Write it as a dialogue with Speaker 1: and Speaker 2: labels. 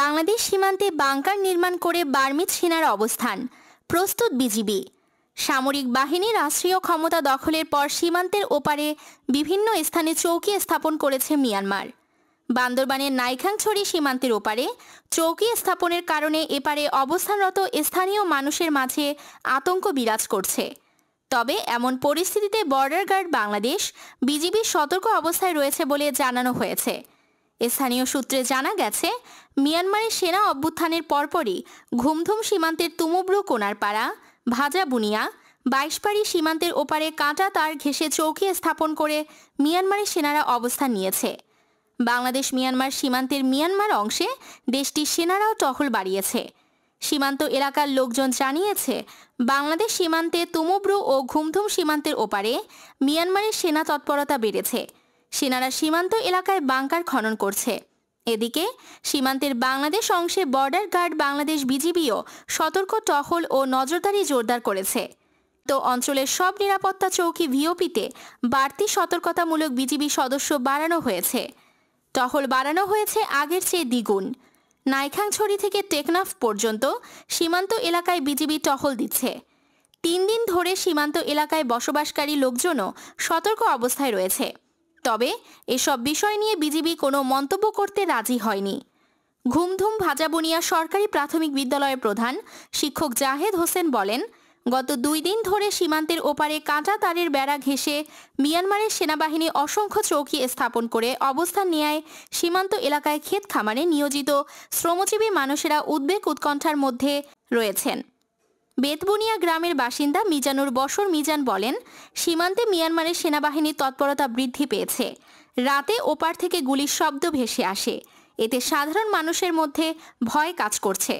Speaker 1: বাংলাদেশ সীমান্তে বাংকার নির্মাণ করে বার্মিজ সেনার অবস্থান প্রস্তুত বিজিবি সামরিক বাহিনীর রাষ্ট্রীয় ক্ষমতা দখলের পর সীমান্তের ওপারে বিভিন্ন স্থানে চৌকি স্থাপন করেছে মিয়ানমার বান্দরবানের নাইখাংছড়ি সীমান্তের ওপারে চৌকি স্থাপনের কারণে এপারে অবস্থানরত স্থানীয় মানুষের মাঝে আতঙ্ক বিরাজ করছে তবে এমন পরিস্থিতিতে বর্ডার গার্ড বাংলাদেশ বিজিবির সতর্ক অবস্থায় রয়েছে বলে জানানো হয়েছে স্থানীয় সূত্রে জানা গেছে মিয়ানমারের সেনা অভ্যুত্থানের পরপরই ঘুমধুম সীমান্তের তুমুব্রু কোনারপাড়া ভাজা বুনিয়া বাইশপাড়ি সীমান্তের ওপারে কাঁটা তার ঘেঁষে চৌকি স্থাপন করে মিয়ানমারের সেনারা অবস্থান নিয়েছে বাংলাদেশ মিয়ানমার সীমান্তের মিয়ানমার অংশে দেশটির সেনারাও টহল বাড়িয়েছে সীমান্ত এলাকার লোকজন জানিয়েছে বাংলাদেশ সীমান্তে তুমুব্রু ও ঘুমধুম সীমান্তের ওপারে মিয়ানমারের সেনা তৎপরতা বেড়েছে সেনারা সীমান্ত এলাকায় বাংকার খনন করছে এদিকে সীমান্তের বাংলাদেশ অংশে বর্ডার গার্ড বাংলাদেশ বিজিবিও সতর্ক টহল ও নজরদারি জোরদার করেছে তো অঞ্চলের সব নিরাপত্তা চৌকি ভিওপিতে বাড়তি সতর্কতামূলক বিজিবি সদস্য বাড়ানো হয়েছে টহল বাড়ানো হয়েছে আগের চেয়ে দ্বিগুণ নাইখাংছড়ি থেকে টেকনাফ পর্যন্ত সীমান্ত এলাকায় বিজিবি টহল দিচ্ছে তিন দিন ধরে সীমান্ত এলাকায় বসবাসকারী লোকজনও সতর্ক অবস্থায় রয়েছে তবে এসব বিষয় নিয়ে বিজিবি কোনো মন্তব্য করতে রাজি হয়নি ঘুমধুম ভাজাবনিয়া সরকারি প্রাথমিক বিদ্যালয়ের প্রধান শিক্ষক জাহেদ হোসেন বলেন গত দুই দিন ধরে সীমান্তের ওপারে কাঁচা তারের বেড়া ঘেঁষে মিয়ানমারের সেনাবাহিনী অসংখ্য চৌকি স্থাপন করে অবস্থান নেয় সীমান্ত এলাকায় ক্ষেত খামারে নিয়োজিত শ্রমজীবী মানুষেরা উদ্বেগ উৎকণ্ঠার মধ্যে রয়েছেন বেতবুনিয়া গ্রামের বাসিন্দা মিজানুর বসর মিজান বলেন সীমান্তে মিয়ানমারের সেনাবাহিনীর তৎপরতা বৃদ্ধি পেয়েছে রাতে ওপার থেকে গুলির শব্দ ভেসে আসে এতে সাধারণ মানুষের মধ্যে ভয় কাজ করছে